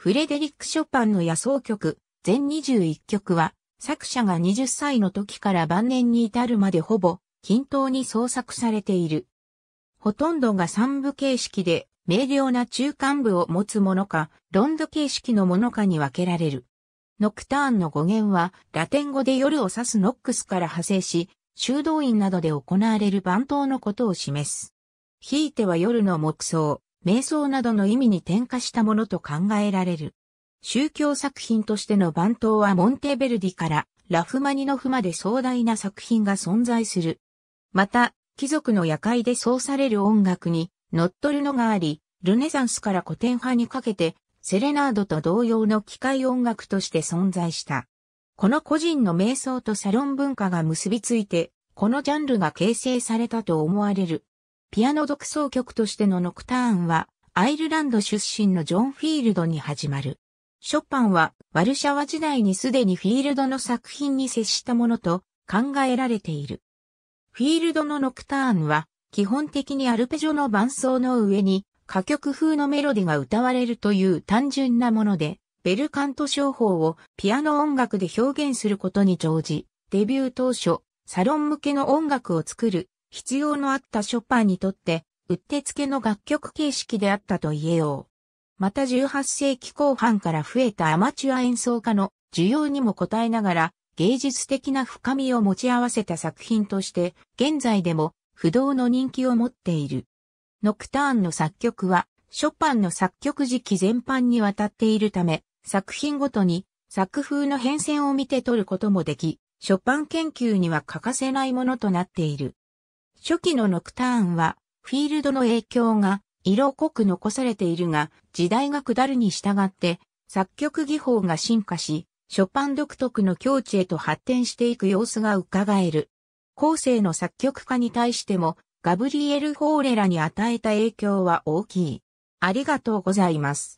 フレデリック・ショパンの野草曲、全21曲は、作者が20歳の時から晩年に至るまでほぼ、均等に創作されている。ほとんどが三部形式で、明瞭な中間部を持つものか、ロンド形式のものかに分けられる。ノクターンの語源は、ラテン語で夜を指すノックスから派生し、修道院などで行われる番頭のことを示す。ひいては夜の黙想、瞑想などの意味に転化したものと考えられる。宗教作品としての番頭はモンテベルディからラフマニノフまで壮大な作品が存在する。また、貴族の夜会で奏される音楽に乗っ取るのがあり、ルネサンスから古典派にかけて、セレナードと同様の機械音楽として存在した。この個人の瞑想とサロン文化が結びついて、このジャンルが形成されたと思われる。ピアノ独奏曲としてのノクターンは、アイルランド出身のジョン・フィールドに始まる。ショパンは、ワルシャワ時代にすでにフィールドの作品に接したものと考えられている。フィールドのノクターンは、基本的にアルペジョの伴奏の上に、歌曲風のメロディが歌われるという単純なもので、ベルカント商法をピアノ音楽で表現することに乗じ、デビュー当初、サロン向けの音楽を作る必要のあったショパンにとって、うってつけの楽曲形式であったと言えよう。また18世紀後半から増えたアマチュア演奏家の需要にも応えながら、芸術的な深みを持ち合わせた作品として、現在でも不動の人気を持っている。ノクターンの作曲は、ショパンの作曲時期全般にわたっているため、作品ごとに作風の変遷を見て取ることもでき、ショパン研究には欠かせないものとなっている。初期のノクターンは、フィールドの影響が色濃く残されているが、時代が下るに従って、作曲技法が進化し、ショパン独特の境地へと発展していく様子が伺える。後世の作曲家に対しても、ガブリエル・ホーレラに与えた影響は大きい。ありがとうございます。